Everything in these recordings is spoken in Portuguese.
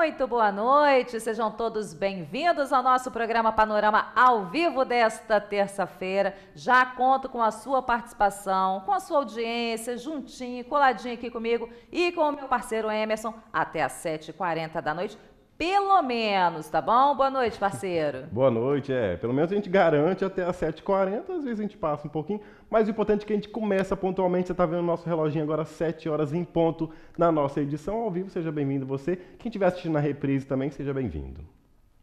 Muito boa noite, sejam todos bem-vindos ao nosso programa Panorama ao vivo desta terça-feira. Já conto com a sua participação, com a sua audiência, juntinho, coladinho aqui comigo e com o meu parceiro Emerson, até às 7h40 da noite, pelo menos, tá bom? Boa noite, parceiro. Boa noite, é. Pelo menos a gente garante até às 7h40, às vezes a gente passa um pouquinho, mas o importante é que a gente começa pontualmente. Você tá vendo o nosso reloginho agora, 7 horas em ponto, na nossa edição ao vivo. Seja bem-vindo você. Quem estiver assistindo na reprise também, seja bem-vindo.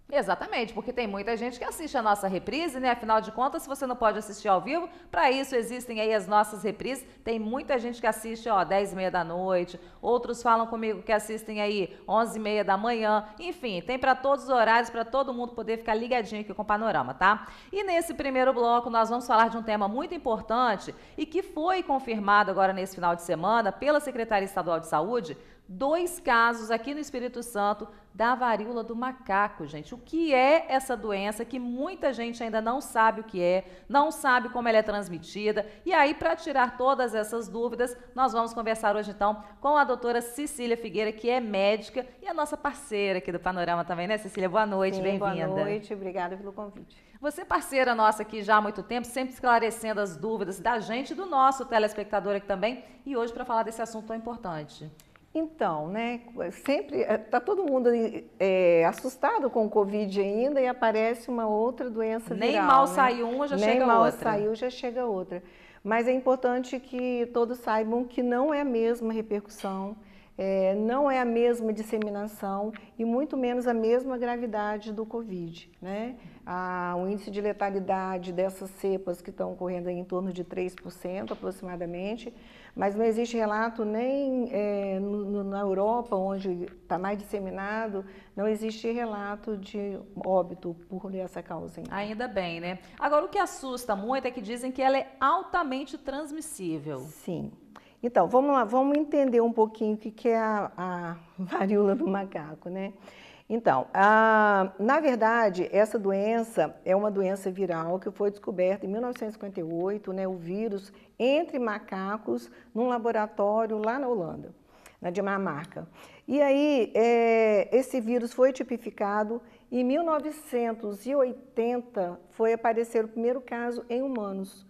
Exatamente, porque tem muita gente que assiste a nossa reprise, né? Afinal de contas, se você não pode assistir ao vivo, para isso existem aí as nossas reprises. Tem muita gente que assiste, ó, 10 e meia da noite, outros falam comigo que assistem aí 11 e meia da manhã. Enfim, tem para todos os horários, para todo mundo poder ficar ligadinho aqui com o Panorama, tá? E nesse primeiro bloco, nós vamos falar de um tema muito importante e que foi confirmado agora nesse final de semana pela Secretaria Estadual de Saúde, dois casos aqui no Espírito Santo da varíola do macaco, gente. O que é essa doença que muita gente ainda não sabe o que é, não sabe como ela é transmitida? E aí, para tirar todas essas dúvidas, nós vamos conversar hoje então com a doutora Cecília Figueira, que é médica e a nossa parceira aqui do Panorama também, né, Cecília? Boa noite, bem-vinda. Boa noite, obrigada pelo convite. Você, é parceira nossa aqui já há muito tempo, sempre esclarecendo as dúvidas da gente e do nosso telespectador aqui também. E hoje para falar desse assunto tão importante. Então, né, sempre está eh, todo mundo é, assustado com o Covid ainda e aparece uma outra doença Nem viral. Nem mal né? saiu uma, já Nem chega outra. Nem mal saiu, já chega outra. Mas é importante que todos saibam que não é a mesma repercussão, é, não é a mesma disseminação e muito menos a mesma gravidade do Covid, né? Ah, o índice de letalidade dessas cepas que estão ocorrendo em torno de 3% aproximadamente, mas não existe relato nem é, no, na Europa, onde está mais disseminado, não existe relato de óbito por essa causa. Ainda. Então. ainda bem, né? Agora, o que assusta muito é que dizem que ela é altamente transmissível. Sim. Então, vamos lá, vamos entender um pouquinho o que é a, a varíola do macaco, né? Então, a, na verdade, essa doença é uma doença viral que foi descoberta em 1958, né, o vírus entre macacos num laboratório lá na Holanda, na Dinamarca. E aí, é, esse vírus foi tipificado em 1980 foi aparecer o primeiro caso em humanos.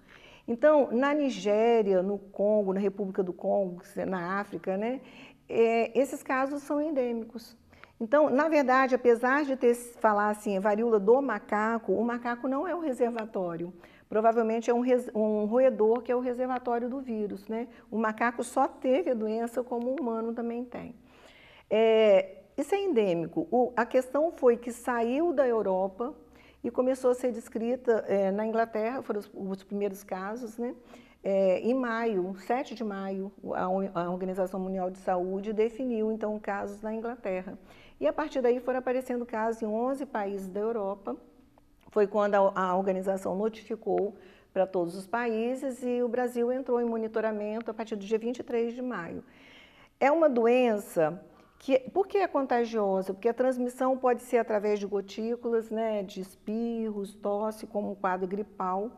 Então, na Nigéria, no Congo, na República do Congo, na África, né, é, esses casos são endêmicos. Então, na verdade, apesar de ter falar assim, varíola do macaco, o macaco não é um reservatório. Provavelmente é um, res, um roedor que é o reservatório do vírus, né? O macaco só teve a doença como o humano também tem. É, isso é endêmico. O, a questão foi que saiu da Europa e começou a ser descrita é, na Inglaterra, foram os, os primeiros casos, né? É, em maio, 7 de maio, a Organização Mundial de Saúde definiu, então, casos na Inglaterra. E a partir daí foram aparecendo casos em 11 países da Europa. Foi quando a, a organização notificou para todos os países e o Brasil entrou em monitoramento a partir do dia 23 de maio. É uma doença que, por que é contagiosa? Porque a transmissão pode ser através de gotículas, né, de espirros, tosse, como um quadro gripal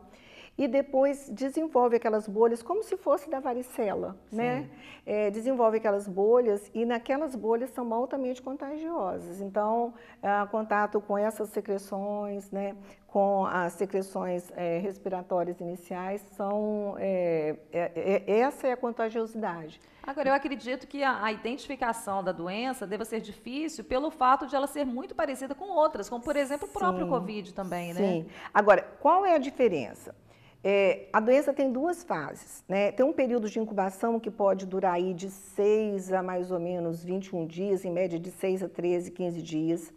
e depois desenvolve aquelas bolhas como se fosse da varicela, né? Sim. né? É, desenvolve aquelas bolhas e naquelas bolhas são altamente contagiosas. Então, ah, contato com essas secreções, né? Com as secreções é, respiratórias iniciais são é, é, é, essa é a contagiosidade. Agora, eu acredito que a, a, identificação da doença deva ser difícil pelo fato de ela ser muito parecida com outras, como, por exemplo, o próprio Sim. Covid também, né? Sim. Agora, qual é a diferença? É, a doença tem duas fases, né? Tem um período de incubação que pode durar aí de 6 a mais ou menos 21 dias, em média de 6 a 13, 15 dias.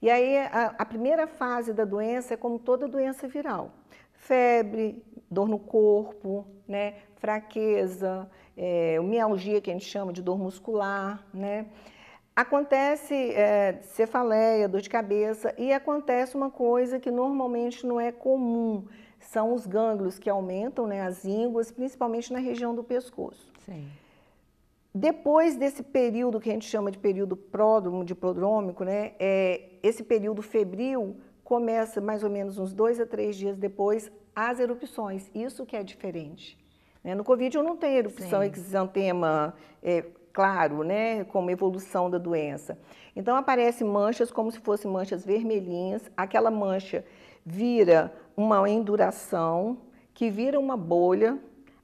E aí a, a primeira fase da doença é como toda doença viral. Febre, dor no corpo, né? fraqueza, é, mialgia que a gente chama de dor muscular, né? Acontece é, cefaleia, dor de cabeça e acontece uma coisa que normalmente não é comum, são os gânglios que aumentam, né, as ínguas, principalmente na região do pescoço. Sim. Depois desse período que a gente chama de período pródromo, diplodrômico, né, é, esse período febril começa mais ou menos uns dois a três dias depois as erupções. Isso que é diferente. Né? No Covid eu não tenho erupção exantema é, claro, né, como evolução da doença. Então aparecem manchas como se fossem manchas vermelhinhas, aquela mancha vira uma enduração, que vira uma bolha,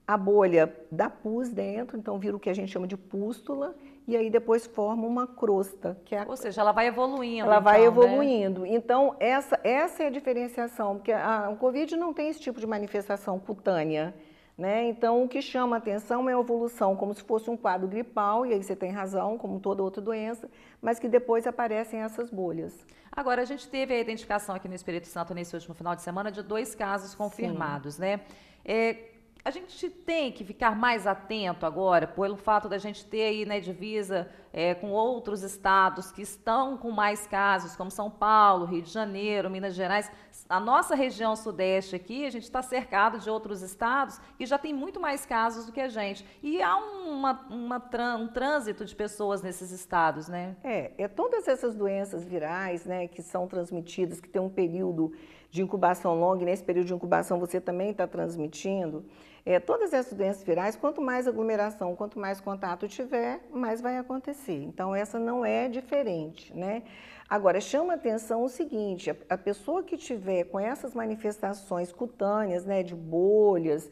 a bolha dá pus dentro, então vira o que a gente chama de pústula, e aí depois forma uma crosta. Que é a... Ou seja, ela vai evoluindo. Ela então, vai né? evoluindo. Né? Então, essa, essa é a diferenciação, porque a, a Covid não tem esse tipo de manifestação cutânea. Né? Então, o que chama atenção é a evolução, como se fosse um quadro gripal, e aí você tem razão, como toda outra doença, mas que depois aparecem essas bolhas. Agora, a gente teve a identificação aqui no Espírito Santo nesse último final de semana de dois casos confirmados, Sim. né? É, a gente tem que ficar mais atento agora, pelo fato da gente ter aí né, divisa é, com outros estados que estão com mais casos, como São Paulo, Rio de Janeiro, Minas Gerais. A nossa região sudeste aqui, a gente está cercado de outros estados que já tem muito mais casos do que a gente. E há uma, uma, um trânsito de pessoas nesses estados, né? É, é todas essas doenças virais né, que são transmitidas, que tem um período de incubação longa, e nesse período de incubação você também está transmitindo, é, todas essas doenças virais, quanto mais aglomeração, quanto mais contato tiver, mais vai acontecer. Então, essa não é diferente, né? Agora, chama atenção o seguinte, a, pessoa que tiver com essas manifestações cutâneas, né, de bolhas,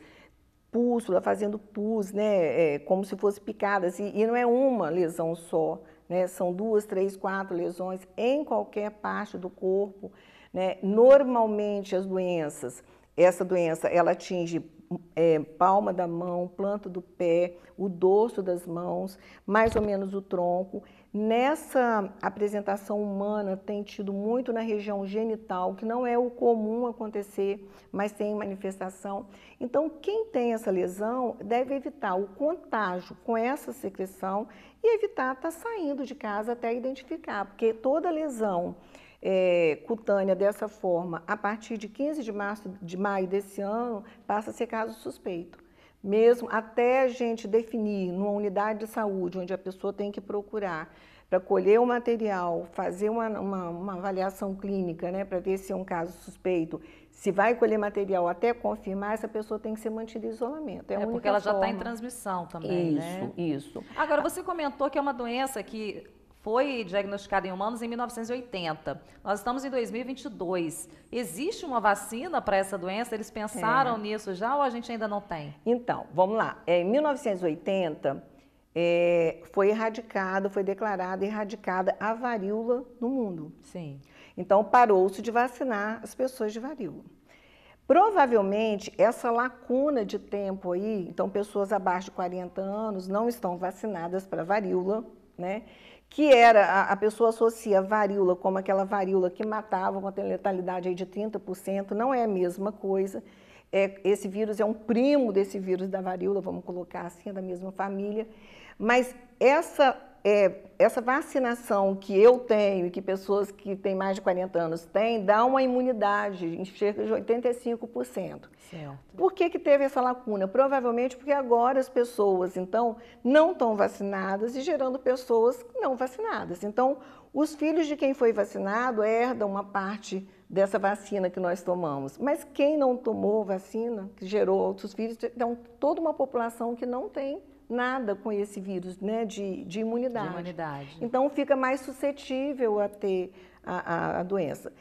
pústula, fazendo pus, né, é, como se fosse picadas, e, e não é uma lesão só, né, são duas, três, quatro lesões em qualquer parte do corpo, né? Normalmente as doenças, essa doença ela atinge é, palma da mão, planta do pé, o dorso das mãos, mais ou menos o tronco. Nessa apresentação humana tem tido muito na região genital, que não é o comum acontecer, mas tem manifestação. Então, quem tem essa lesão deve evitar o contágio com essa secreção e evitar estar tá saindo de casa até identificar, porque toda lesão é, cutânea dessa forma, a partir de 15 de, março, de maio desse ano, passa a ser caso suspeito. Mesmo até a gente definir numa unidade de saúde, onde a pessoa tem que procurar para colher o material, fazer uma, uma, uma avaliação clínica, né, para ver se é um caso suspeito, se vai colher material até confirmar, essa pessoa tem que ser mantida em isolamento. É, é porque ela já está em transmissão também, isso, né? Isso, isso. Agora, você comentou que é uma doença que foi diagnosticada em humanos em 1980. Nós estamos em 2022. Existe uma vacina para essa doença? Eles pensaram é. nisso já ou a gente ainda não tem? Então, vamos lá. É, em 1980, é, foi erradicada, foi declarada erradicada a varíola no mundo. Sim. Então, parou-se de vacinar as pessoas de varíola. Provavelmente, essa lacuna de tempo aí, então pessoas abaixo de 40 anos não estão vacinadas para varíola, né? que era, a, a pessoa associa varíola como aquela varíola que matava com a letalidade de 30%, não é a mesma coisa. É, esse vírus é um primo desse vírus da varíola, vamos colocar assim, é da mesma família. Mas essa é, essa vacinação que eu tenho e que pessoas que têm mais de 40 anos têm, dá uma imunidade em cerca de 85%. Certo. Por que, que teve essa lacuna? Provavelmente porque agora as pessoas, então, não estão vacinadas e gerando pessoas não vacinadas. Então, os filhos de quem foi vacinado herdam uma parte dessa vacina que nós tomamos. Mas quem não tomou vacina, que gerou outros filhos, então toda uma população que não tem vacina nada com esse vírus né, de, de imunidade. De imunidade. Então fica mais suscetível a ter a, a, a doença.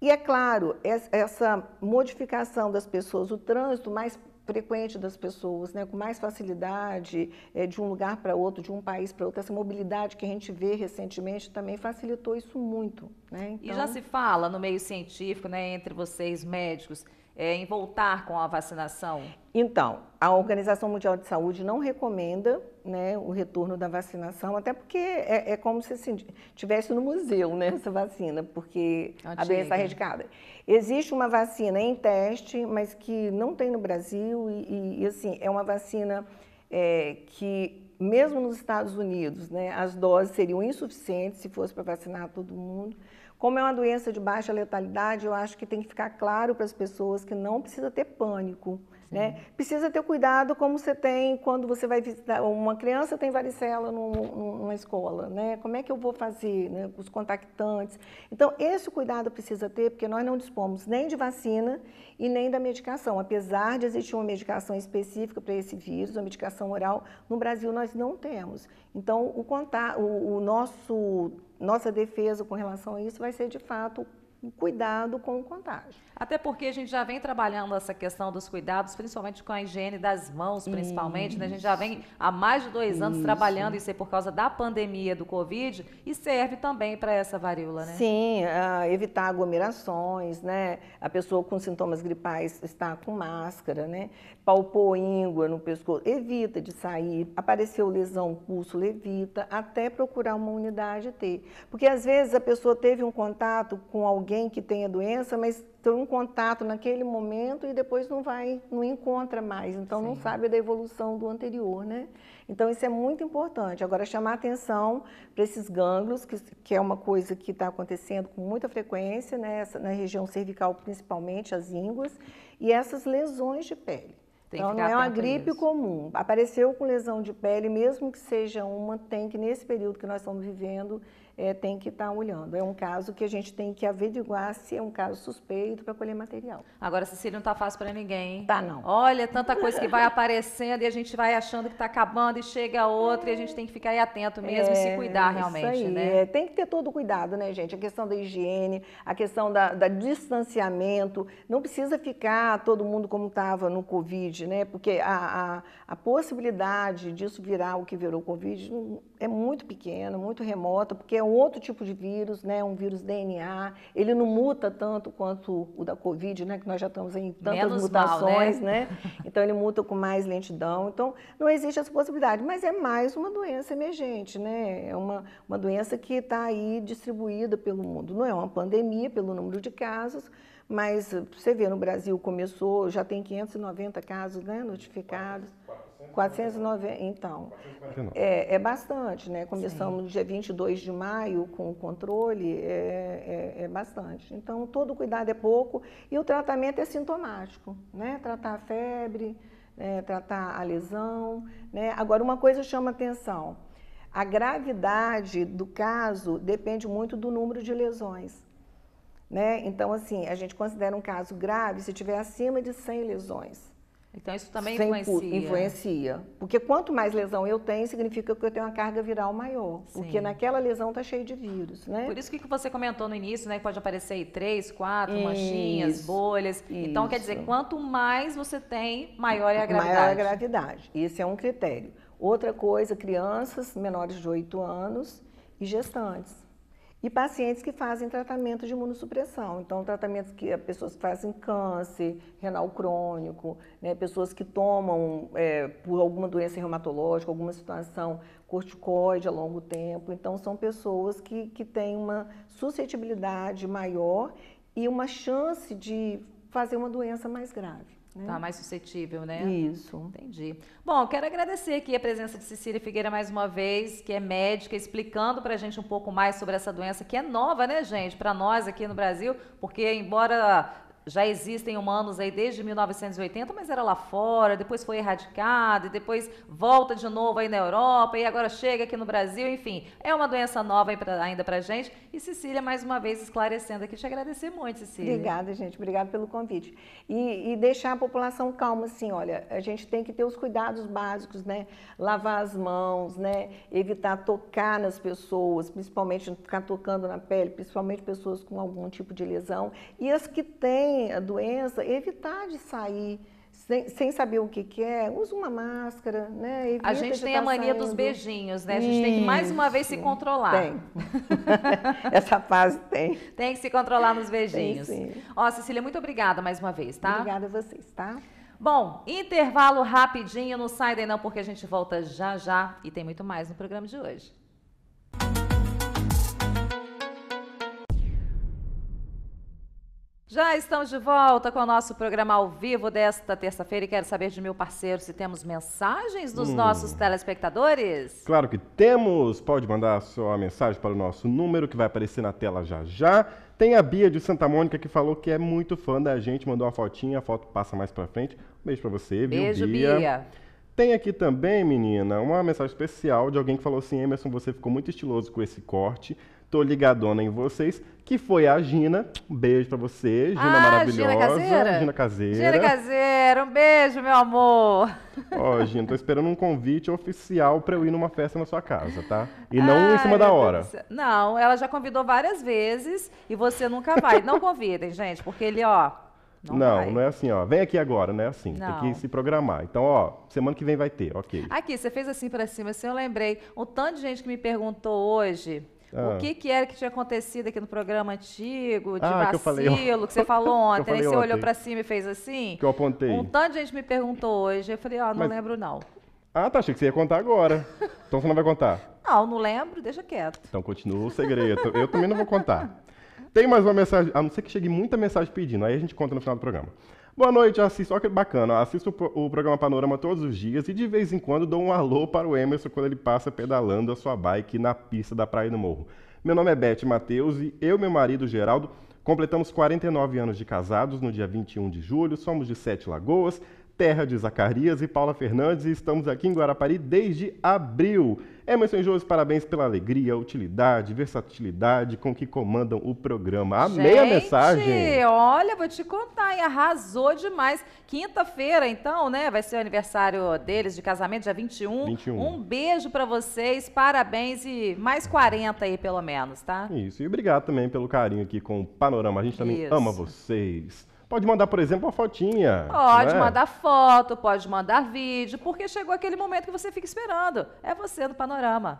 E é claro, essa modificação das pessoas, o trânsito mais frequente das pessoas, né, com mais facilidade é, de um lugar para outro, de um país para outro. Essa mobilidade que a gente vê recentemente também facilitou isso muito. Né? Então... E já então se fala no meio científico, né, entre vocês médicos, é, em voltar com a vacinação? Então, a Organização Mundial de Saúde não recomenda né, o retorno da vacinação, até porque é, é como se assim, tivesse no museu né, essa vacina, porque Antiga. a doença é erradicada. Existe uma vacina em teste, mas que não tem no Brasil, e, e assim, é uma vacina é, que mesmo nos Estados Unidos, né, as doses seriam insuficientes se fosse para vacinar todo mundo. Como é uma doença de baixa letalidade, eu acho que tem que ficar claro para as pessoas que não precisa ter pânico. Né? Precisa ter cuidado como você tem quando você vai visitar uma criança tem varicela numa escola, né? Como é que eu vou fazer, né? Os contactantes. Então esse cuidado precisa ter porque nós não dispomos nem de vacina e nem da medicação, apesar de existir uma medicação específica para esse vírus, uma medicação oral no Brasil nós não temos. Então o contato, o, o nosso nossa defesa com relação a isso vai ser de fato cuidado com o contágio. Até porque a gente já vem trabalhando essa questão dos cuidados, principalmente com a higiene das mãos, principalmente, né? A gente já vem há mais de dois anos isso. trabalhando isso aí é por causa da pandemia do Covid e serve também para essa varíola, né? Sim, uh, evitar aglomerações, né? A pessoa com sintomas gripais está com máscara, né? palpou íngua no pescoço, evita de sair, apareceu lesão, pulso, evita, até procurar uma unidade T, ter. Porque às vezes a pessoa teve um contato com alguém que tem a doença, mas teve um contato naquele momento e depois não vai, não encontra mais, então Sim. não sabe da evolução do anterior, né? Então isso é muito importante. Agora, chamar atenção para esses gânglios, que, que é uma coisa que está acontecendo com muita frequência, né? Essa, na região cervical principalmente, as ínguas, e essas lesões de pele. Tem então, não é uma gripe comum. Apareceu com lesão de pele, mesmo que seja uma, tem que, nesse período que nós estamos vivendo, é, tem que estar tá olhando. É um caso que a gente tem que averiguar se é um caso suspeito para colher material. Agora, Cecília, não está fácil para ninguém. Hein? Tá, não. Olha, tanta coisa que vai aparecendo e a gente vai achando que está acabando e chega outra e a gente tem que ficar aí atento mesmo é, e se é, cuidar realmente, aí, né? É. Tem que ter todo o cuidado, né, gente? A questão da higiene, a questão da, da distanciamento, não precisa ficar todo mundo como estava no Covid, né? Porque a, a, a possibilidade disso virar o que virou Covid é muito pequena, muito remota, porque é outro tipo de vírus, né? um vírus DNA, ele não muta tanto quanto o da Covid, né? que nós já estamos em tantas Menos mutações, mal, né? né? Então ele muta com mais lentidão, então não existe essa possibilidade, mas é mais uma doença emergente, né? é uma, uma doença que está aí distribuída pelo mundo, não é uma pandemia pelo número de casos, mas eh, você vê no Brasil começou, já tem 590 casos né? notificados, 409, então, é, é bastante, né? Começamos Sim. no dia 22 de maio com o controle, é, é, é, bastante. Então, todo cuidado é pouco e o tratamento é sintomático, né? Tratar a febre, né? tratar a lesão, né? Agora, uma coisa chama atenção, a gravidade do caso depende muito do número de lesões. Né? Então, assim, a gente considera um caso grave se tiver acima de 100 lesões. Então isso também Sem, influencia. influencia. Porque quanto mais lesão eu tenho, significa que eu tenho uma carga viral maior. Sim. Porque naquela lesão está cheio de vírus, né? Por isso que você comentou no início, né? Que pode aparecer aí três, quatro, isso, manchinhas, bolhas. Isso. Então quer dizer, quanto mais você tem, maior é a gravidade. Maior é a gravidade. Esse é um critério. Outra coisa, crianças menores de 8 anos e gestantes e pacientes que fazem tratamento de imunossupressão. Então, tratamentos que eh, pessoas que fazem câncer, renal crônico, né, pessoas que tomam é, por alguma doença reumatológica, alguma situação corticoide a longo tempo. Então, são pessoas que, que têm uma suscetibilidade maior e uma chance de fazer uma doença mais grave. Tá né? Tá mais suscetível, né? Isso. Entendi. Bom, quero agradecer aqui a presença de Cecília Figueira mais uma vez, que é médica, explicando para a gente um pouco mais sobre essa doença que é nova, né, gente, para nós aqui no Brasil, porque embora já existem humanos aí desde 1980, mas era lá fora, depois foi erradicado, e depois volta de novo aí na Europa, e agora chega aqui no Brasil, enfim, é uma doença nova ainda para gente. E Cecília, mais uma vez, esclarecendo aqui, te agradecer muito, Cecília. Obrigada, gente, obrigada pelo convite. E, e deixar a população calma, assim, olha, a gente tem que ter os cuidados básicos, né? Lavar as mãos, né? Evitar tocar nas pessoas, principalmente ficar tocando na pele, principalmente pessoas com algum tipo de lesão. E as que têm tem a doença, evitar de sair sem, sem, saber o que, que é, usa uma máscara, né? Evita a gente tem tá a mania saindo. dos beijinhos, né? A gente Isso. tem que mais uma vez se controlar. Tem. Essa fase tem. Tem que se controlar nos beijinhos. Tem, sim. Ó, Cecília, muito obrigada mais uma vez, tá? Obrigada a vocês, tá? Bom, intervalo rapidinho, não sai daí não, porque a gente volta já já e tem muito mais no programa de hoje. Já estamos de volta com o nosso programa ao vivo desta terça-feira e quero saber de meu parceiro se temos mensagens dos hum. nossos telespectadores. Claro que temos! Pode mandar a sua mensagem para o nosso número que vai aparecer na tela já já. Tem a Bia de Santa Mônica que falou que é muito fã da gente, mandou uma fotinha, a foto passa mais para frente. Um beijo para você, viu, beijo, Bia? Bia. Tem aqui também, menina, uma mensagem especial de alguém que falou assim: Emerson, você ficou muito estiloso com esse corte. Tô ligadona em vocês, que foi a Gina. Um beijo pra você, Gina ah, maravilhosa. Gina Caseira? Gina Caseira. Gina Caseira, um beijo, meu amor. Ó, Gina, tô esperando um convite oficial pra eu ir numa festa na sua casa, tá? E não Ai, em cima da hora. Não, ela já convidou várias vezes e você nunca vai. não convidem, gente, porque ele, ó, não, não, não, é assim, ó. Vem aqui agora, não é assim. Não. Tem que se programar. Então, ó, semana que vem vai ter, ok. Aqui, você fez assim para cima, assim, eu lembrei. Um tanto de gente que me perguntou hoje ah. O que, que era que tinha acontecido aqui no programa antigo, de ah, vacilo, que, eu falei, que você falou ontem, né? aí Você ontem. olhou para cima e fez assim? Que eu apontei. Um tanto de gente me perguntou hoje, eu falei, ó, oh, não Mas... lembro não. Ah, tá, achei que você ia contar agora. Então você não vai contar? Não, não lembro, deixa quieto. Então continua o segredo. Eu também não vou contar. Tem mais uma mensagem, a não ser que chegue muita mensagem pedindo, aí a gente conta no final do programa. Boa noite, assisto. Olha que bacana. Assisto o programa Panorama todos os dias e de vez em quando dou um alô para o Emerson quando ele passa pedalando a sua bike na pista da Praia do Morro. Meu nome é Beth Matheus e eu e meu marido Geraldo completamos 49 anos de casados no dia 21 de julho. Somos de Sete Lagoas, terra de Zacarias e Paula Fernandes e estamos aqui em Guarapari desde abril. Emerson e Josi, parabéns pela alegria, utilidade, versatilidade com que comandam o programa. Amei Gente, a mensagem. Olha, vou te contar, arrasou demais. Quinta-feira, então, né? Vai ser o aniversário deles de casamento, dia 21. 21. Um beijo para vocês, parabéns e mais 40 aí, pelo menos, tá? Isso, e obrigado também pelo carinho aqui com o Panorama. A gente também Isso. ama vocês. Pode mandar, por exemplo, uma fotinha. Pode né? mandar foto, pode mandar vídeo, porque chegou aquele momento que você fica esperando. É você no panorama.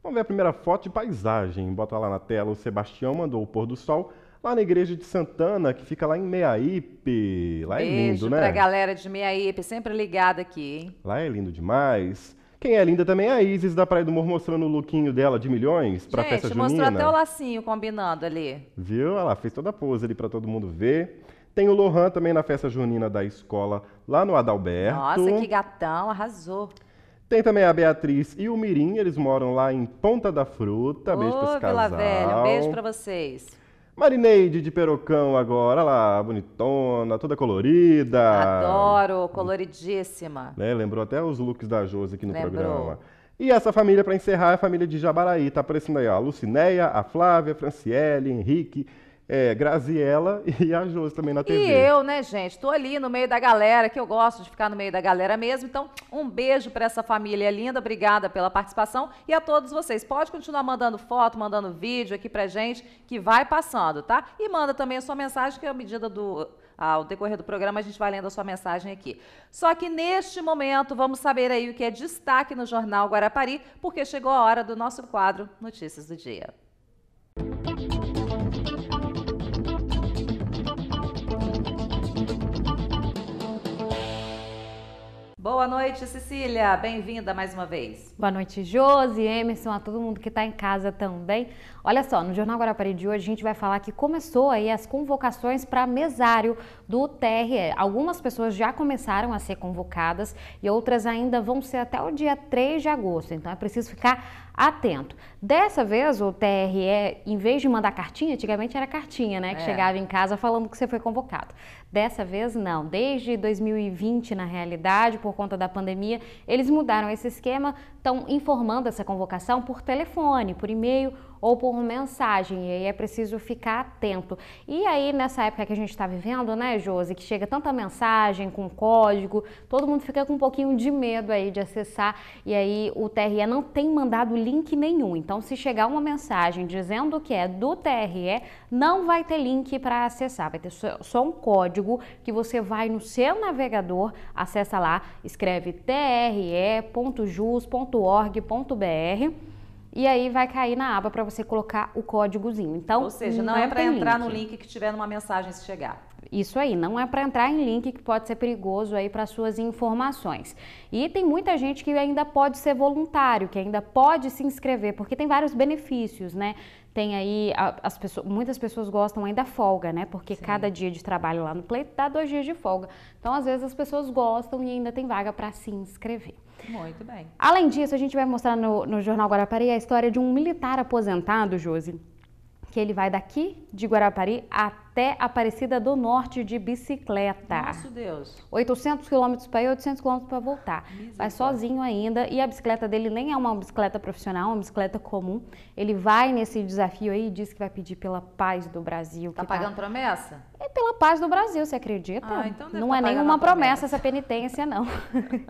Vamos ver a primeira foto de paisagem. Bota lá na tela. O Sebastião mandou o pôr do sol lá na igreja de Santana, que fica lá em Meiaípe. Lá Beijo é lindo, né? Beijo pra né? galera de Meiaípe, sempre ligada aqui, hein? Lá é lindo demais. Quem é linda também é a Isis da Praia do Morro mostrando o lookinho dela de milhões para festa junina. Gente, mostrou até o lacinho combinando ali. Viu? Olha lá, fez toda a pose ali para todo mundo ver. Tem o Lohan também na festa junina da escola, lá no Adalberto. Nossa, que gatão, arrasou. Tem também a Beatriz e o Mirim, eles moram lá em Ponta da Fruta. Ô, beijo pra esse casal. Vila Velha, um beijo para vocês. Marineide de Perocão agora, olha lá, bonitona, toda colorida. Adoro, coloridíssima. Né? Lembrou até os looks da Josi aqui no Lembrou. programa. E essa família, para encerrar, é a família de Jabaraí. Tá aparecendo aí, ó, a Lucinéia, a Flávia, a Franciele, Henrique, é, Graziella e a Josi também na TV. E eu, né, gente? Tô ali no meio da galera, que eu gosto de ficar no meio da galera mesmo. Então, um beijo para essa família linda, obrigada pela participação e a todos vocês. Pode continuar mandando foto, mandando vídeo aqui pra gente, que vai passando, tá? E manda também a sua mensagem, que é a medida do ah, ao decorrer do programa, a gente vai lendo a sua mensagem aqui. Só que neste momento, vamos saber aí o que é destaque no Jornal Guarapari, porque chegou a hora do nosso quadro Notícias do Dia. Boa noite, Cecília. Bem-vinda mais uma vez. Boa noite, Josi, Emerson, a todo mundo que está em casa também. Olha só, no Jornal Guarapari de hoje a gente vai falar que começou aí as convocações para mesário do TRE. Algumas pessoas já começaram a ser convocadas e outras ainda vão ser até o dia 3 de agosto, então é preciso ficar atento. Dessa vez, o TRE, em vez de mandar cartinha, antigamente era cartinha, né? Que é. chegava em casa falando que você foi convocado. Dessa vez, não. Desde 2020, na realidade, por conta da pandemia, eles mudaram esse esquema estão informando essa convocação por telefone, por e-mail ou por mensagem. E aí é preciso ficar atento. E aí, nessa época que a gente está vivendo, né, Josi, que chega tanta mensagem com código, todo mundo fica com um pouquinho de medo aí de acessar. E aí o TRE não tem mandado link nenhum. Então, se chegar uma mensagem dizendo que é do TRE, não vai ter link para acessar, vai ter só um código que você vai no seu navegador, acessa lá, escreve tre.jus.org.br e aí vai cair na aba para você colocar o códigozinho. Então, ou seja, não, não é para entrar link. no link que tiver numa mensagem se chegar. Isso aí, não é para entrar em link que pode ser perigoso aí para suas informações. E tem muita gente que ainda pode ser voluntário, que ainda pode se inscrever, porque tem vários benefícios, né? Tem aí, as pessoas, muitas pessoas gostam ainda da folga, né? Porque Sim. cada dia de trabalho lá no Pleito dá dois dias de folga. Então, às vezes, as pessoas gostam e ainda tem vaga para se inscrever. Muito bem. Além disso, a gente vai mostrar no, no Jornal Guarapari a história de um militar aposentado, Josi, que ele vai daqui de Guarapari até até Aparecida do Norte de bicicleta. Nosso Deus. 800 quilômetros para ir, 800 quilômetros para voltar. Vai sozinho ainda e a bicicleta dele nem é uma bicicleta profissional, é uma bicicleta comum. Ele vai nesse desafio aí e diz que vai pedir pela paz do Brasil. Tá, tá pagando tá... promessa? É pela paz do Brasil, você acredita? Ah, então não tá é nenhuma promessa. promessa essa penitência, não.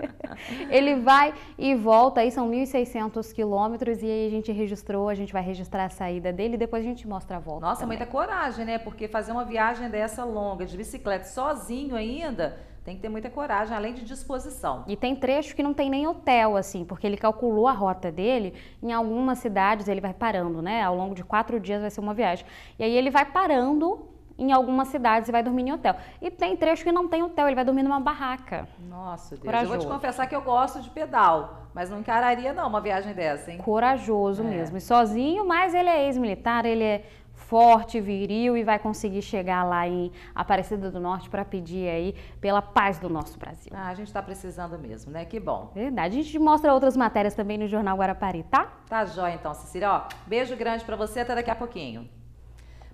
ele vai e volta, aí são 1.600 quilômetros e aí a gente registrou, a gente vai registrar a saída dele e depois a gente mostra a volta. Nossa, também. muita coragem, né? Porque fazer uma viagem dessa longa de bicicleta sozinho ainda, tem que ter muita coragem, além de disposição. E tem trecho que não tem nem hotel, assim, porque ele calculou a rota dele. Em algumas cidades ele vai parando, né? Ao longo de quatro dias vai ser uma viagem. E aí ele vai parando em algumas cidades e vai dormir em hotel. E tem trecho que não tem hotel, ele vai dormir numa barraca. Nossa, Deus. Corajoso. Eu vou te confessar que eu gosto de pedal, mas não encararia não uma viagem dessa, hein? Corajoso é. mesmo. E sozinho, mas ele é ex-militar, ele é forte, viril e vai conseguir chegar lá em Aparecida do Norte para pedir aí pela paz do nosso Brasil. Ah, a gente está precisando mesmo, né? Que bom. Verdade. A gente mostra outras matérias também no Jornal Guarapari, tá? Tá jóia então, Cecília. Ó, beijo grande para você, até daqui a pouquinho.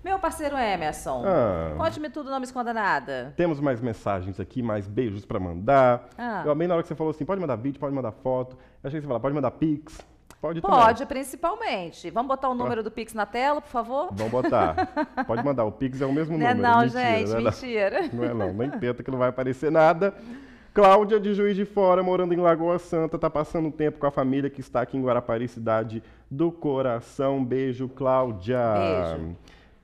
Meu parceiro Emerson, ah. conte-me tudo, não me esconda nada. Temos mais mensagens aqui, mais beijos para mandar. Ah. Eu amei na hora que você falou assim, pode mandar vídeo, pode mandar foto. Eu achei que você falou, pode mandar pix. Pode também. Pode, principalmente. Vamos botar o número do Pix na tela, por favor? Vamos botar. Pode mandar. O Pix é o mesmo número. Não é não, mentira, gente, não é mentira. Não. não é não. Nem tenta que não vai aparecer nada. Cláudia, de Juiz de Fora, morando em Lagoa Santa, está passando tempo com a família que está aqui em Guarapari, cidade do coração. Beijo, Cláudia. Beijo.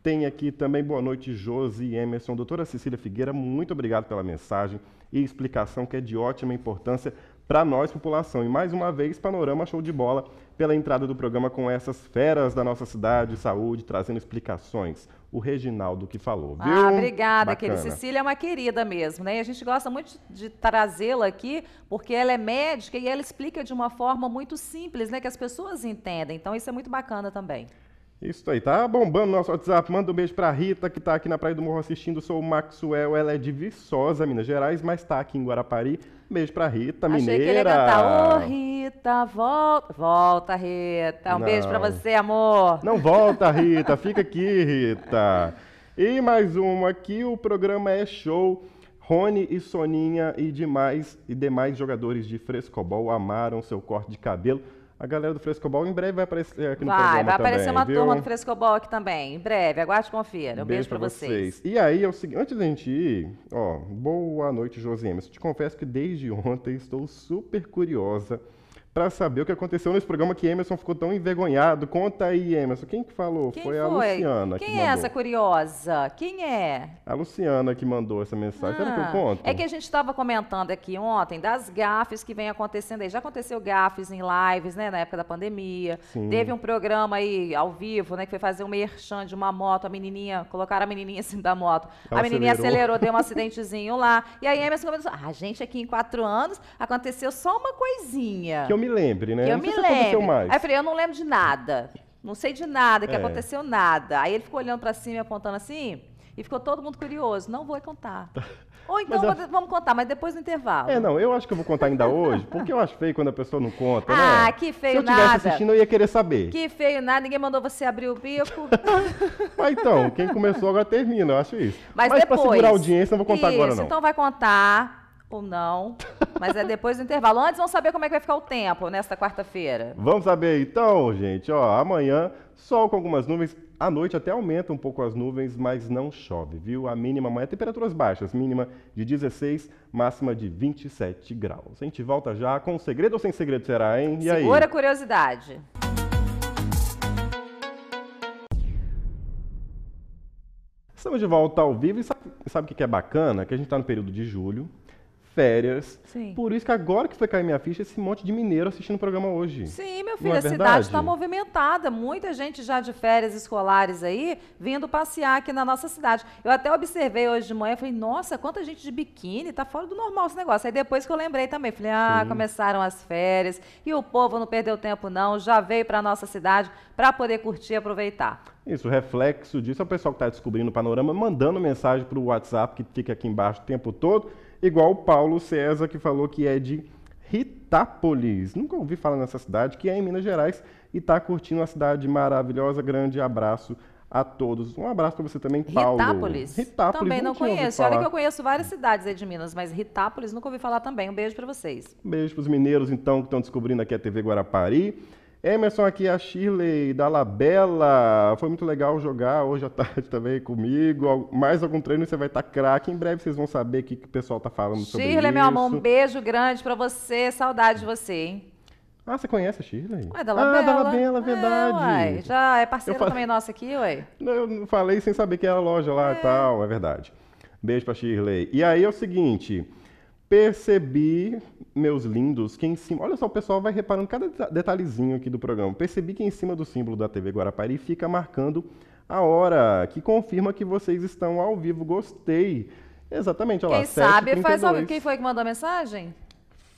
Tem aqui também, boa noite, Josi Emerson. Doutora Cecília Figueira, muito obrigado pela mensagem e explicação que é de ótima importância para nós, população. E mais uma vez, panorama show de bola pela entrada do programa com essas feras da nossa cidade, saúde, trazendo explicações. O Reginaldo que falou, ah, viu? Ah, obrigada, querida. Cecília é uma querida mesmo, né? E a gente gosta muito de trazê-la aqui, porque ela é médica e ela explica de uma forma muito simples, né? Que as pessoas entendem. Então, isso é muito bacana também. Isso aí, tá bombando nosso WhatsApp. Manda um beijo pra Rita, que tá aqui na Praia do Morro assistindo. Sou o Maxwell, ela é de Viçosa, Minas Gerais, mas tá aqui em Guarapari. Beijo pra Rita, mineira. Achei que ele ia cantar, ô oh, Rita, volta. Volta, Rita. Um Não. beijo pra você, amor. Não volta, Rita. Fica aqui, Rita. E mais uma aqui, o programa é show. Rony e Soninha e demais e demais jogadores de frescobol amaram seu corte de cabelo. A galera do Frescobol em breve vai aparecer aqui no vai, programa Vai, vai aparecer também, uma viu? turma do Frescobol aqui também, em breve. Aguarde e confira. Um beijo, beijo pra, vocês. vocês. E aí, é o seguinte, antes da gente ir, ó, boa noite, José eu Te confesso que desde ontem estou super curiosa para saber o que aconteceu nesse programa que Emerson ficou tão envergonhado. Conta aí, Emerson. Quem que falou? Quem foi, foi, a Luciana. Quem que é essa curiosa? Quem é? A Luciana que mandou essa mensagem. Ah, Será que eu ah, conto? É que a gente estava comentando aqui ontem das gafes que vem acontecendo aí. Já aconteceu gafes em lives, né, na época da pandemia. Sim. Teve um programa aí ao vivo, né, que foi fazer um merchan de uma moto, a menininha, colocaram a menininha assim da moto. Ela a menininha acelerou. acelerou, deu um acidentezinho lá. E aí Emerson começou, ah, gente, aqui em quatro anos aconteceu só uma coisinha. Que eu me me lembre, né? Que eu não me lembro. Mais. Aí eu falei, eu não lembro de nada. Não sei de nada, que é. aconteceu nada. Aí ele ficou olhando para cima e apontando assim, e ficou todo mundo curioso. Não vou contar. Tá. Ou então a... vamos contar, mas depois do intervalo. É, não, eu acho que eu vou contar ainda hoje, porque eu acho feio quando a pessoa não conta, né? ah, né? que feio nada. Se eu estivesse assistindo, eu ia querer saber. Que feio nada, ninguém mandou você abrir o bico. mas então, quem começou agora termina, eu acho isso. Mas, mas depois. pra segurar a audiência, não vou contar isso, agora não. então vai contar ou não. Mas é depois do intervalo. Antes, vamos saber como é que vai ficar o tempo nesta quarta-feira. Vamos saber então, gente. Ó, amanhã, sol com algumas nuvens. À noite até aumenta um pouco as nuvens, mas não chove, viu? A mínima amanhã, temperaturas baixas, mínima de 16, máxima de 27 graus. A gente volta já com segredo ou sem segredo será, hein? E Segura aí? Segura a curiosidade. Estamos de volta ao vivo e sabe, sabe o que é bacana? Que a gente está no período de julho, férias. Sim. Por isso que agora que foi cair minha ficha, esse monte de mineiro assistindo o programa hoje. Sim, meu filho, é a verdade? cidade está movimentada. Muita gente já de férias escolares aí, vindo passear aqui na nossa cidade. Eu até observei hoje de manhã, falei, nossa, quanta gente de biquíni, tá fora do normal esse negócio. Aí depois que eu lembrei também, falei, ah, Sim. começaram as férias e o povo não perdeu tempo não, já veio para nossa cidade para poder curtir e aproveitar. Isso, o reflexo disso é o pessoal que está descobrindo o panorama, mandando mensagem para o WhatsApp que fica aqui embaixo o tempo todo igual Paulo César, que falou que é de Ritápolis. Nunca ouvi falar nessa cidade, que é em Minas Gerais e está curtindo a cidade maravilhosa. Grande abraço a todos. Um abraço para você também, Paulo. Ritápolis? Ritápolis também não, não conheço. Olha que eu conheço várias cidades aí de Minas, mas Ritápolis nunca ouvi falar também. Um beijo para vocês. Um beijo para os mineiros, então, que estão descobrindo aqui a TV Guarapari. Emerson aqui, a Shirley da Labela. Foi muito legal jogar hoje à tarde também comigo. Mais algum treino você vai estar tá craque. Em breve vocês vão saber o que, que o pessoal tá falando Shirley, sobre isso. Shirley, meu amor, um beijo grande para você. Saudade de você, hein? Ah, você conhece a Shirley? Ué, da Labela. Ah, da Labela, é, verdade. É, uai, já é parceira falei... também nossa aqui, ué. Eu falei sem saber que era a loja lá é. e tal, é verdade. Beijo pra Shirley. E aí é o seguinte, Percebi, meus lindos, que em cima. Olha só, o pessoal vai reparando cada detalhezinho aqui do programa. Percebi que em cima do símbolo da TV Guarapari fica marcando a hora, que confirma que vocês estão ao vivo. Gostei. Exatamente, olha Quem lá, sabe 7, faz ao vivo. Quem foi que mandou a mensagem?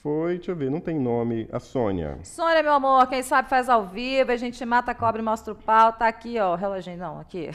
Foi, deixa eu ver, não tem nome. A Sônia. Sônia, meu amor, quem sabe faz ao vivo, a gente mata a cobra e mostra o pau. Tá aqui, ó, o reloginho, não, aqui.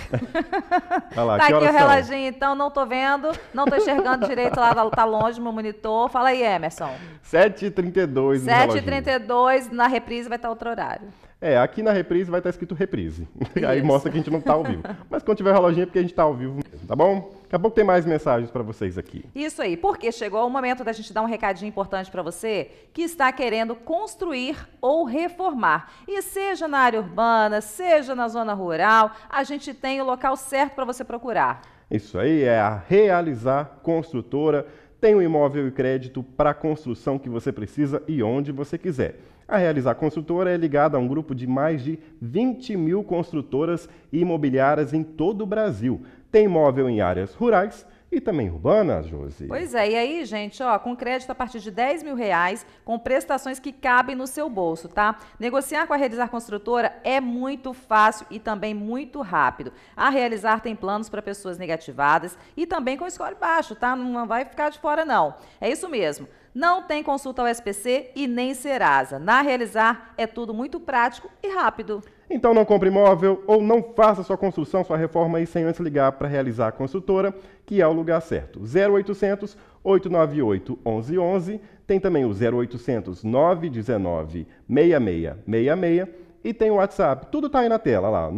tá lá, tá aqui o reloginho, então, não tô vendo, não tô enxergando direito lá, tá longe meu monitor. Fala aí, Emerson. 7h32 7h32, na reprise vai estar outro horário. É, aqui na reprise vai estar escrito reprise. Aí mostra que a gente não está ao vivo. Mas quando tiver reloginho é porque a gente está ao vivo mesmo, tá bom? Daqui a pouco tem mais mensagens para vocês aqui. Isso aí, porque chegou o momento da gente dar um recadinho importante para você que está querendo construir ou reformar. E seja na área urbana, seja na zona rural, a gente tem o local certo para você procurar. Isso aí é a Realizar Construtora. Tem o um imóvel e crédito para a construção que você precisa e onde você quiser. A Realizar Construtora é ligada a um grupo de mais de 20 mil construtoras e imobiliárias em todo o Brasil tem imóvel em áreas rurais e também urbanas, Josi. Pois é, e aí, gente, ó, com crédito a partir de 10 mil reais, com prestações que cabem no seu bolso, tá? Negociar com a Realizar Construtora é muito fácil e também muito rápido. A Realizar tem planos para pessoas negativadas e também com score baixo, tá? Não vai ficar de fora, não. É isso mesmo. Não tem consulta ao SPC e nem Serasa. Na Realizar é tudo muito prático e rápido. Então não compre imóvel ou não faça sua construção, sua reforma aí sem antes ligar para realizar a construtora, que é o lugar certo. 0800 898 1111, tem também o 0800 919 6666 e tem o WhatsApp. Tudo está aí na tela, lá.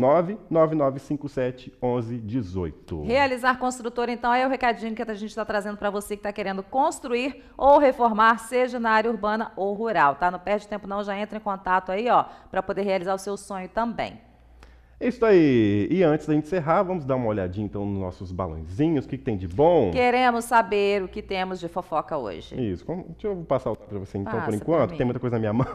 999571118. Realizar construtora, então, é o recadinho que a gente está trazendo para você que está querendo construir ou reformar, seja na área urbana ou rural, tá? Não perde tempo não, já entra em contato aí, ó, para poder realizar o seu sonho também. Isso aí. E antes da gente encerrar, vamos dar uma olhadinha então nos nossos balãozinhos, o que, que, tem de bom. Queremos saber o que temos de fofoca hoje. Isso. Deixa eu passar o para você então Passa por enquanto. Tem muita coisa na minha mão.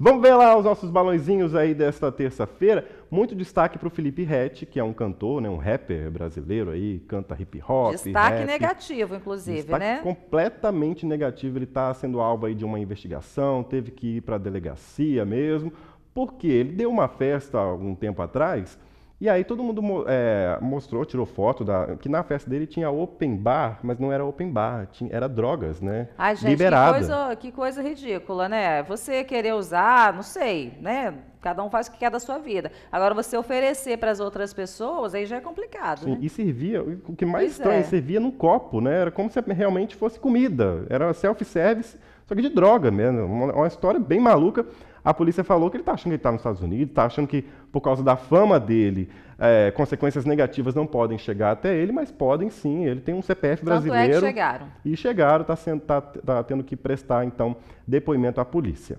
Vamos ver lá os nossos balãozinhos aí desta terça-feira. Muito destaque para o Felipe Rett, que é um cantor, né, um rapper brasileiro aí, canta hip hop. Destaque rap. negativo, inclusive, destaque né? Completamente negativo. Ele está sendo alvo aí de uma investigação, teve que ir para a delegacia mesmo, porque ele deu uma festa há algum tempo atrás e aí todo mundo é, mostrou, tirou foto da que na festa dele tinha open bar, mas não era open bar, tinha, era drogas, né? Ai, gente, Liberada. Que coisa, que coisa ridícula, né? Você querer usar, não sei, né? Cada um faz o que quer da sua vida. Agora, você oferecer para as outras pessoas, aí já é complicado. Sim, né? e servia, o que mais pois estranho, é. servia num copo, né? Era como se realmente fosse comida. Era self-service só que de droga mesmo. Uma, uma história bem maluca. A polícia falou que ele está achando que ele está nos Estados Unidos, está achando que, por causa da fama dele, é, consequências negativas não podem chegar até ele, mas podem sim. Ele tem um CPF Tanto brasileiro. É que chegaram. E chegaram, está tá, tá tendo que prestar, então, depoimento à polícia.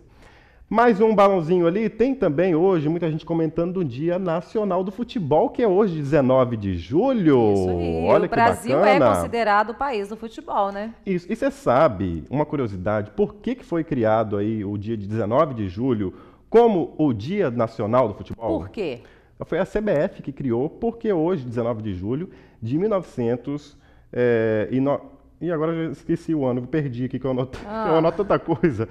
Mais um balãozinho ali. Tem também hoje muita gente comentando do Dia Nacional do Futebol, que é hoje, 19 de julho. Isso aí. Olha o que Brasil é bacana. é considerado o país do futebol, né? Isso. E você sabe, uma curiosidade, por que, que foi criado aí o dia de 19 de julho como o Dia Nacional do Futebol? Por quê? Foi a CBF que criou, porque hoje, 19 de julho de 1900 é, eh, e, no... e agora eu esqueci o ano, perdi aqui que eu anoto, ah. eu anoto tanta coisa.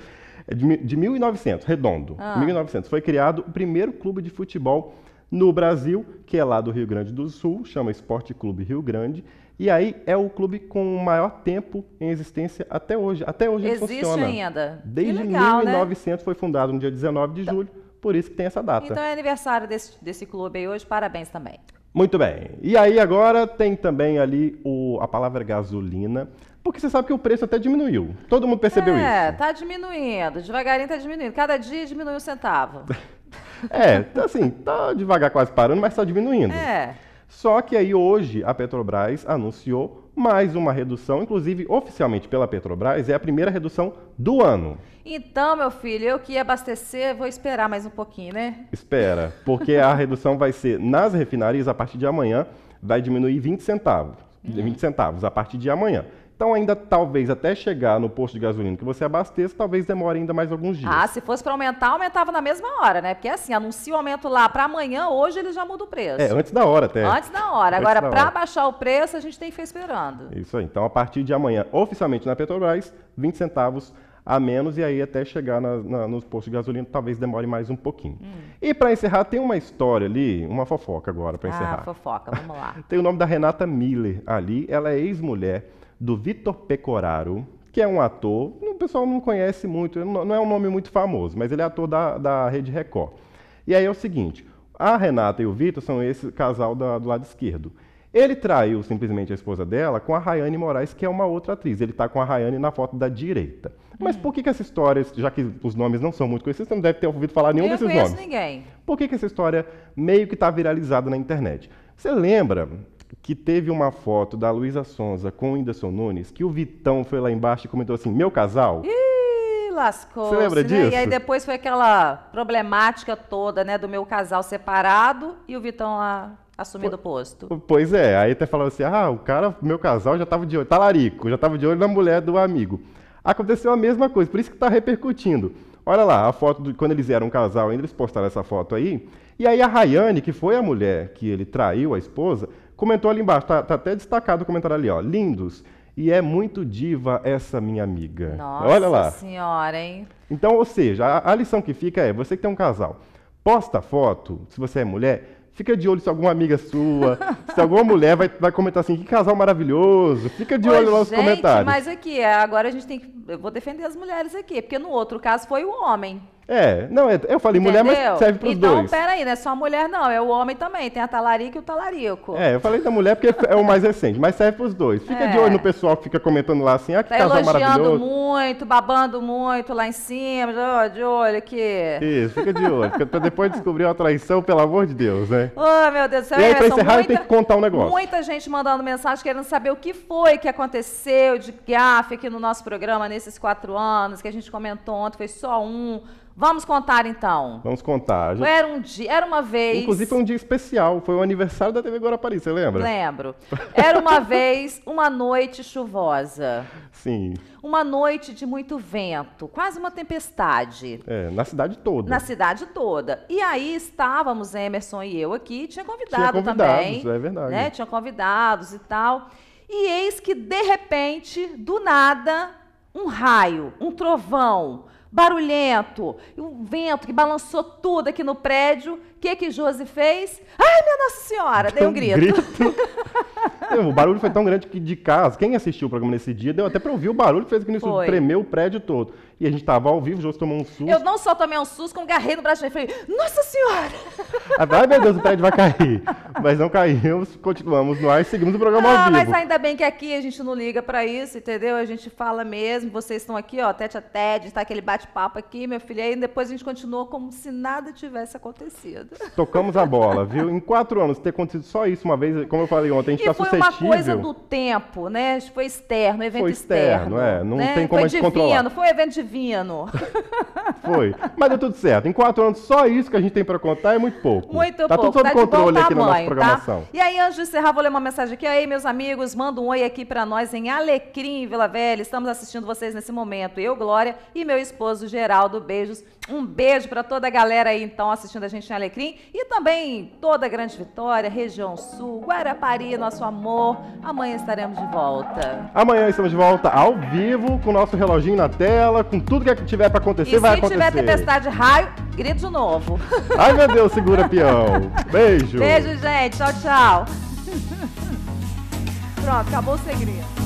É de, de 1900, redondo, ah. 1900, foi criado o primeiro clube de futebol no Brasil, que é lá do Rio Grande do Sul, chama Esporte Clube Rio Grande, e aí é o clube com o maior tempo em existência até hoje. Até hoje Existe ele funciona. Existe ainda. Desde legal, 1900 né? foi fundado no dia 19 de então julho, por isso que tem essa data. Então é aniversário desse, desse clube aí hoje, parabéns também. Muito bem. E aí agora tem também ali o, a palavra gasolina, porque você sabe que o preço até diminuiu. Todo mundo percebeu é, isso. É, tá diminuindo, devagarinho tá diminuindo. Cada dia diminui um centavo. é, tá assim, tá devagar quase parando, mas tá diminuindo. É. Só que aí hoje a Petrobras anunciou mais uma redução, inclusive oficialmente pela Petrobras, é a primeira redução do ano. Então, meu filho, eu que ia abastecer, vou esperar mais um pouquinho, né? Espera, porque a redução vai ser nas refinarias a partir de amanhã, vai diminuir 20 centavos. 20 centavos a partir de amanhã. Então, ainda talvez até chegar no posto de gasolina que você abasteça, talvez demore ainda mais alguns dias. Ah, se fosse para aumentar, aumentava na mesma hora, né? Porque assim, anuncia o aumento lá para amanhã, hoje ele já muda o preço. É, antes da hora até. Antes da hora. Antes Agora, para baixar o preço, a gente tem que ficar esperando. Isso aí. Então, a partir de amanhã, oficialmente na Petrobras, 20 centavos a menos e aí até chegar na, na, nos postos de gasolina talvez demore mais um pouquinho. Hum. E para encerrar, tem uma história ali, uma fofoca agora para ah, encerrar. Ah, fofoca, vamos lá. tem o nome da Renata Miller ali, ela é ex-mulher do Vitor Pecoraro, que é um ator, o pessoal não conhece muito, não é um nome muito famoso, mas ele é ator da, da Rede Record. E aí é o seguinte, a Renata e o Vitor são esse casal da, do lado esquerdo. Ele traiu simplesmente a esposa dela com a Rayane Moraes, que é uma outra atriz. Ele está com a Rayane na foto da direita. Mas hum. por que, que, essa história, já que os nomes não são muito conhecidos, você não deve ter ouvido falar nenhum Eu desses nomes. Eu ninguém. Por que, que essa história meio que está viralizada na internet? Você lembra que teve uma foto da Luísa Sonza com o Whindersson Nunes, que o Vitão foi lá embaixo e comentou assim, meu casal? Ih, lascou. Você lembra né? disso? E aí depois foi aquela problemática toda, né, do meu casal separado e o Vitão lá assumindo o posto. Pois é, aí até falava assim, ah, o cara, meu casal já tava de olho, talarico, já tava de olho na mulher do amigo. Aconteceu a mesma coisa, por isso que tá repercutindo. Olha lá, a foto, de quando eles eram um casal ainda, eles postaram essa foto aí, e aí a Rayane, que foi a mulher que ele traiu, a esposa, comentou ali embaixo, tá, tá até destacado o comentário ali, ó. Lindos. E é muito diva essa minha amiga. Nossa Olha lá. senhora, hein? Então, ou seja, a, a lição que fica é, você que tem um casal, posta foto, se você é mulher, Fica de olho se alguma amiga sua, se alguma mulher vai, vai comentar assim, que casal maravilhoso. Fica de olho lá nos comentários. Mas aqui, é, agora a gente tem que. Eu vou defender as mulheres aqui, porque no outro caso foi o homem. É, não, é, eu falei Entendeu? mulher, mas serve para os então, dois. Então, peraí, não é só mulher, não, é o homem também, tem a talarica e o talarico. É, eu falei da mulher porque é o mais recente, mas serve para os dois. Fica é. de olho no pessoal que fica comentando lá assim, ah, que tá casal maravilhoso. muito, babando muito lá em cima, de olho aqui. Isso, fica de olho, para depois descobrir uma traição, pelo amor de Deus, né? Oh, meu Deus do céu. E aí, é, para encerrar, muita, tem que contar um negócio. Muita gente mandando mensagem querendo saber o que foi que aconteceu de gafe aqui no nosso programa nesses quatro anos, que a gente comentou ontem, foi só um Vamos contar então. Vamos contar. Gente... Era um dia, era uma vez. Inclusive foi um dia especial, foi o aniversário da TV Guarapari, você lembra? Lembro. Era uma vez, uma noite chuvosa. Sim. Uma noite de muito vento, quase uma tempestade. É, na cidade toda. Na cidade toda. E aí estávamos Emerson e eu aqui, tinha convidado tinha convidados, É verdade. Né? Tinha convidados e tal. E eis que de repente, do nada, um raio, um trovão, barulhento, um vento que balançou tudo aqui no prédio. O que que Josi fez? Ai, minha Nossa Senhora! Deu um grito. grito. o barulho foi tão grande que de casa, quem assistiu o programa nesse dia, deu até para ouvir o barulho que fez que isso tremeu o prédio todo e a gente estava ao vivo, o Josi tomou um susto. Eu não só tomei um susto, como garrei no braço dele e falei, nossa senhora! Ah, Ai, meu Deus, o prédio vai cair. Mas não caímos, continuamos no ar e seguimos o programa ah, ao vivo. Mas ainda bem que aqui a gente não liga para isso, entendeu? A gente fala mesmo, vocês estão aqui, ó, tete a tete, tá aquele bate-papo aqui, meu filho, e aí depois a gente continua como se nada tivesse acontecido. Tocamos a bola, viu? Em quatro anos, ter acontecido só isso uma vez, como eu falei ontem, a gente está suscetível. foi uma coisa do tempo, né? Foi externo, evento foi externo. externo é, não né? tem como foi a gente divino, controlar. Foi evento divino, divino. Foi. Mas deu tudo certo. Em quatro anos, só isso que a gente tem para contar é muito pouco. Muito tá pouco. Tudo sob tá controle tá aqui tamanho, na nossa tá? programação. Tá? E aí, antes de encerrar, vou ler uma mensagem aqui. Aí, meus amigos, manda um oi aqui para nós em Alecrim, Vila Velha. Estamos assistindo vocês nesse momento. Eu, Glória, e meu esposo, Geraldo. Beijos. Um beijo para toda a galera aí, então, assistindo a gente em Alecrim. E também toda a Grande Vitória, região sul, Guarapari, nosso amor. Amanhã estaremos de volta. Amanhã estamos de volta ao vivo, com o nosso reloginho na tela, com com tudo que tiver para acontecer, e vai acontecer. se tiver tempestade raio, grito de novo. Ai, meu Deus, segura peão. Beijo. Beijo, gente. Tchau, tchau. Pronto, acabou o segredo.